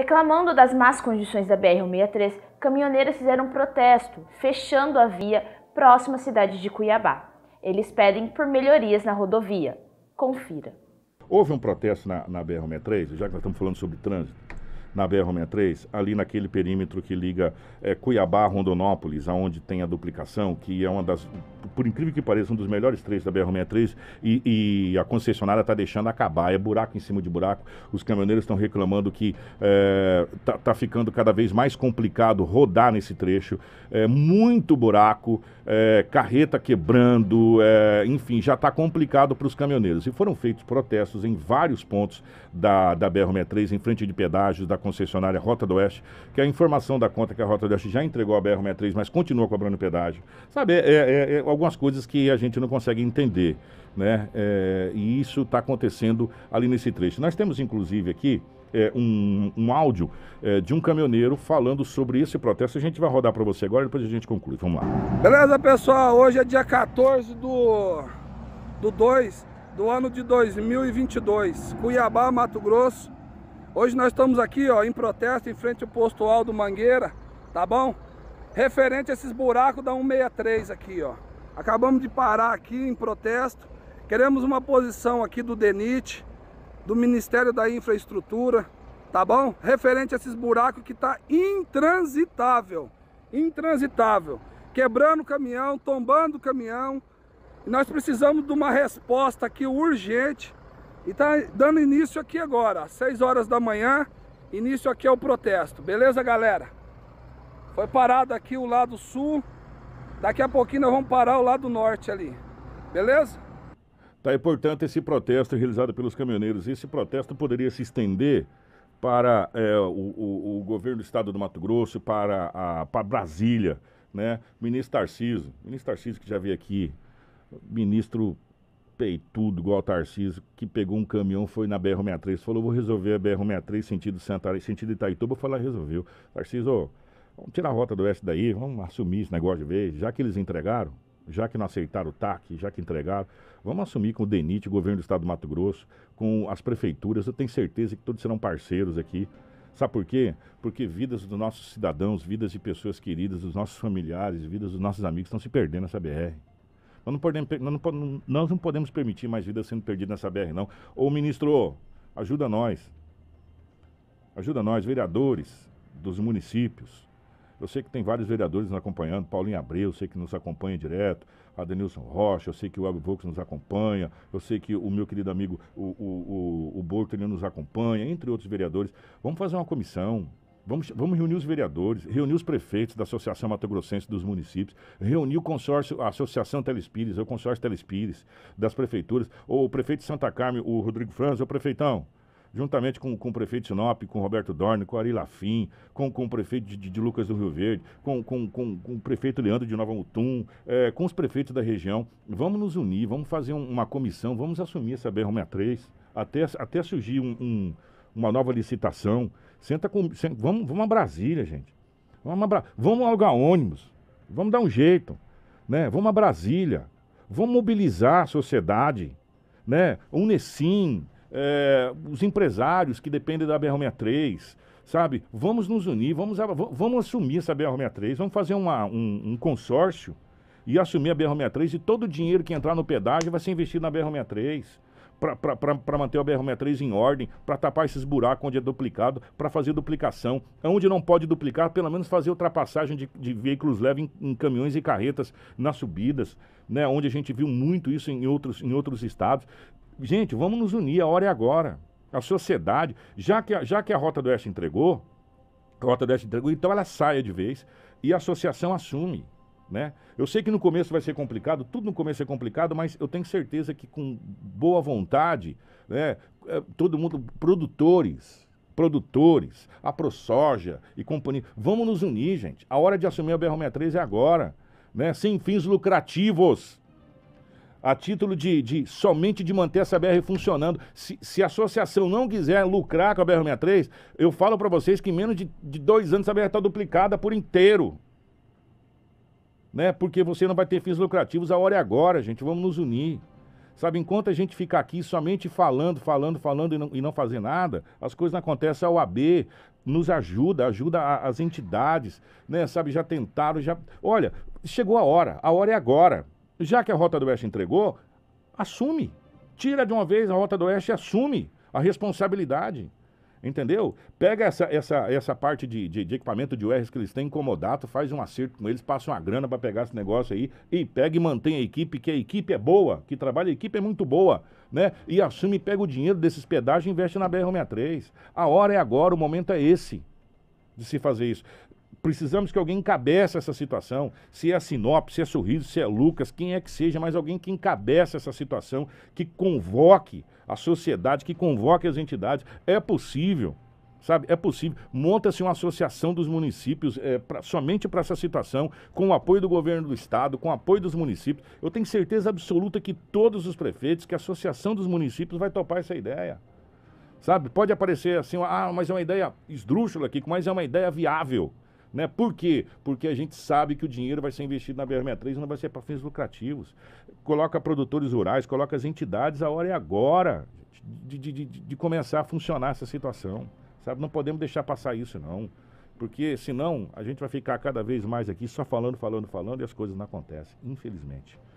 Reclamando das más condições da BR-163, caminhoneiros fizeram um protesto, fechando a via próxima à cidade de Cuiabá. Eles pedem por melhorias na rodovia. Confira. Houve um protesto na, na BR-163, já que nós estamos falando sobre trânsito, na BR-163, ali naquele perímetro que liga é, Cuiabá a Rondonópolis, aonde tem a duplicação, que é uma das por incrível que pareça, um dos melhores trechos da BR-63 e, e, a concessionária está deixando acabar. É buraco em cima de buraco. Os caminhoneiros estão reclamando que está eh, é, tá ficando cada vez mais complicado rodar nesse trecho. É, muito buraco, é, carreta quebrando, é, enfim, já está complicado para os caminhoneiros. E foram feitos protestos em vários pontos da, da BR-63, em frente de pedágios da concessionária Rota do Oeste, que a informação da conta que a Rota do Oeste já entregou a BR-63, mas continua cobrando pedágio. Sabe, é, é, é alguma algumas coisas que a gente não consegue entender, né? É, e isso está acontecendo ali nesse trecho. Nós temos, inclusive, aqui é, um, um, áudio é, de um caminhoneiro falando sobre esse protesto. A gente vai rodar para você agora e depois a gente conclui. Vamos lá. Beleza, pessoal? Hoje é dia 14 do, do 2 do ano de 2022, Cuiabá, Mato Grosso. Hoje nós estamos aqui ó, em protesto em frente ao posto Aldo Mangueira, tá bom? Referente a esses buracos da 163 aqui, ó. Acabamos de parar aqui em protesto. Queremos uma posição aqui do DENIT, do Ministério da Infraestrutura, tá bom? Referente a esses buracos que tá intransitável, intransitável, quebrando o caminhão, tombando o caminhão. nós precisamos de uma resposta aqui urgente e tá dando início aqui agora, às 6 horas da manhã. Início aqui é o protesto, beleza, galera? Foi parado aqui o lado sul Daqui a pouquinho nós vamos parar o lado norte ali. Beleza? Tá aí, portanto, esse protesto realizado pelos caminhoneiros. Esse protesto poderia se estender para é, o, o, o, governo do estado do Mato Grosso, para, a, para Brasília, né? Ministro Tarcísio. Ministro Tarcísio que já veio aqui. Ministro peitudo igual Tarcísio, que pegou um caminhão, foi na BR-63, falou, vou resolver a BR-63, sentido Santarém, sentido Itaituba, foi lá resolveu. Tarcísio, oh, Vamos tirar a rota do oeste daí, vamos assumir esse negócio de vez. Já que eles entregaram, já que não aceitaram o TAC, já que entregaram, vamos assumir com o DENIT, o governo do estado do Mato Grosso, com as prefeituras. Eu tenho certeza que todos serão parceiros aqui. Sabe por quê? Porque vidas dos nossos cidadãos, vidas de pessoas queridas, dos nossos familiares, vidas dos nossos amigos estão se perdendo nessa BR. Nós não, podemos, nós, não, nós não podemos permitir mais vidas sendo perdidas nessa BR, não. Ô ministro, ajuda nós. Ajuda nós, vereadores dos municípios eu sei que tem vários vereadores nos acompanhando, Paulinho Abreu, eu sei que nos acompanha direto, Adenilson Rocha, eu sei que o Abel Vox nos acompanha, eu sei que o meu querido amigo, o, o, o, o nos acompanha, entre outros vereadores. Vamos fazer uma comissão, Vamos, vamos, reunir os vereadores, reunir os prefeitos da Associação Mato Grossense dos Municípios, reunir o consórcio, a Associação Telespires, o consórcio Telespires das prefeituras, ou o prefeito de Santa Carmen, o Rodrigo Franz, o prefeitão juntamente com, com o prefeito de Sinop, com Roberto Dorne, com Ari Lafim, com, com o prefeito de, de Lucas do Rio Verde, com, com, com, com, o prefeito Leandro de Nova Mutum, é, com os prefeitos da região. Vamos nos unir, vamos fazer um, uma comissão, vamos assumir essa BR-63 até, até surgir um, um, uma nova licitação. Senta com, senta, vamos, vamos a Brasília, gente. Vamos, a Bra, vamos alugar ônibus. Vamos dar um jeito. Né? Vamos a Brasília. Vamos mobilizar a sociedade. Né? Unesim, é, os empresários que dependem da BR-63, sabe? Vamos nos unir, vamos, vamos assumir essa BR-63, vamos fazer uma, um, um, consórcio e assumir a BR-63 e todo o dinheiro que entrar no pedágio vai ser investido na BR-63 para manter o BR-63 em ordem, para tapar esses buracos onde é duplicado, para fazer duplicação. Onde não pode duplicar, pelo menos fazer ultrapassagem de, de veículos leves em, em, caminhões e carretas nas subidas, né? onde a gente viu muito isso em outros, em outros estados. Gente, vamos nos unir, a hora é agora. A sociedade, já que, já que a Rota do Oeste entregou, a Rota do Oeste entregou, então ela saia de vez e a associação assume. Né? Eu sei que no começo vai ser complicado, tudo no começo é complicado, mas eu tenho certeza que com boa vontade, né, é, todo mundo, produtores, produtores, a ProSoja e companhia, vamos nos unir, gente. A hora de assumir a BR-63 é agora, né? sem fins lucrativos. A título de, de somente de manter essa BR funcionando. Se, se a associação não quiser lucrar com a BR-63, eu falo para vocês que em menos de, de dois anos a BR está duplicada por inteiro né? Porque você não vai ter fins lucrativos a hora é agora, gente. Vamos nos unir. Sabe, enquanto a gente ficar aqui somente falando, falando, falando e não, e não fazer nada, as coisas não acontecem. A UAB nos ajuda, ajuda a, as entidades, né? Sabe, já tentaram, já. Olha, chegou a hora, a hora é agora. Já que a Rota do Oeste entregou, assume. Tira de uma vez a Rota do Oeste e assume a responsabilidade. Entendeu? Pega essa, essa, essa parte de, de, de equipamento de URs que eles têm, incomodado, faz um acerto com eles, passa uma grana para pegar esse negócio aí e pega e mantém a equipe, que a equipe é boa, que trabalha a equipe é muito boa, né? E assume, e pega o dinheiro desses pedágios e investe na BR-63. A hora é agora, o momento é esse de se fazer isso precisamos que alguém encabeça essa situação. Se é a Sinop, se é Sorriso, se é Lucas, quem é que seja, mas alguém que encabeça essa situação, que convoque a sociedade, que convoque as entidades. É possível sabe? É possível. Monta-se uma associação dos municípios é, pra, somente para essa situação, com o apoio do governo do estado, com o apoio dos municípios. Eu tenho certeza absoluta que todos os prefeitos, que a associação dos municípios vai topar essa ideia. Sabe? Pode aparecer assim, ah, mas é uma ideia esdrúxula aqui, mas é uma ideia viável. Né? Por quê? Porque a gente sabe que o dinheiro vai ser investido na BR-63 não vai ser para fins lucrativos. Coloca produtores rurais, coloca as entidades, a hora é agora de, de, de, de começar a funcionar essa situação. Sabe? Não podemos deixar passar isso, não. Porque senão a gente vai ficar cada vez mais aqui só falando, falando, falando e as coisas não acontecem, infelizmente.